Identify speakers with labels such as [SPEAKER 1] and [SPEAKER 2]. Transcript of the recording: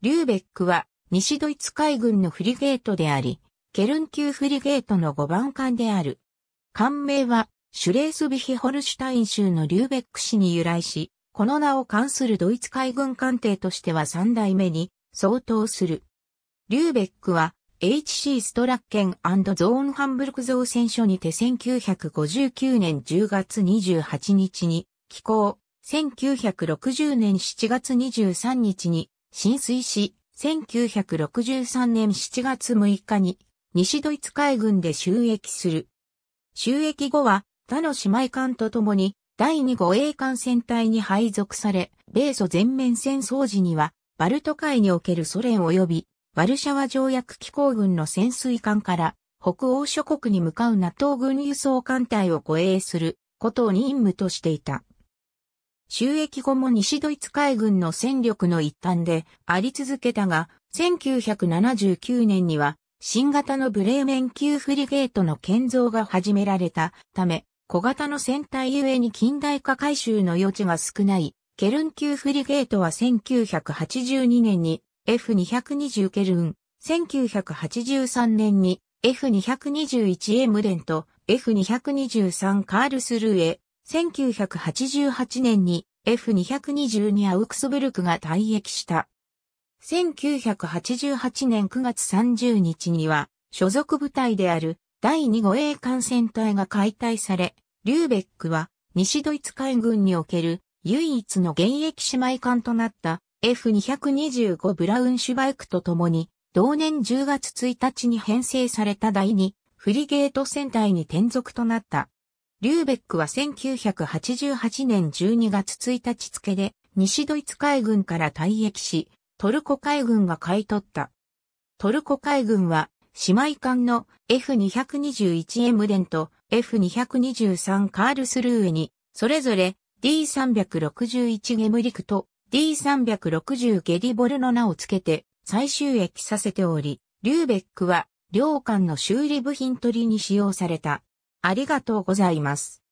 [SPEAKER 1] リューベックは西ドイツ海軍のフリゲートであり、ケルン級フリゲートの5番艦である。艦名はシュレースビヒホルシュタイン州のリューベック市に由来し、この名を冠するドイツ海軍艦艇としては3代目に相当する。リューベックは HC ストラッケンゾーンハンブルク造船所にて1959年10月28日に寄港、1960年7月23日に浸水し、1963年7月6日に西ドイツ海軍で収益する。収益後は他の姉妹艦と共に第2護衛艦船隊に配属され、米ソ全面戦争時にはバルト海におけるソ連及びワルシャワ条約機構軍の潜水艦から北欧諸国に向かう NATO 軍輸送艦隊を護衛することを任務としていた。収益後も西ドイツ海軍の戦力の一端であり続けたが、1979年には新型のブレーメン級フリゲートの建造が始められたため、小型の船体ゆえに近代化改修の余地が少ない、ケルン級フリゲートは1982年に F220 ケルン、1983年に F221 エムレンと F223 カールスルーへ1988年に F222 アウクスブルクが退役した。1988年9月30日には、所属部隊である第2護衛艦船隊が解体され、リューベックは西ドイツ海軍における唯一の現役姉妹艦となった F225 ブラウンシュバイクと共に、同年10月1日に編成された第2フリゲート船隊に転属となった。リューベックは1988年12月1日付で西ドイツ海軍から退役し、トルコ海軍が買い取った。トルコ海軍は姉妹艦の F221M デンと F223 カールスルーエに、それぞれ D361 ゲムリクと D360 ゲリボルの名を付けて再収益させており、リューベックは両艦の修理部品取りに使用された。ありがとうございます。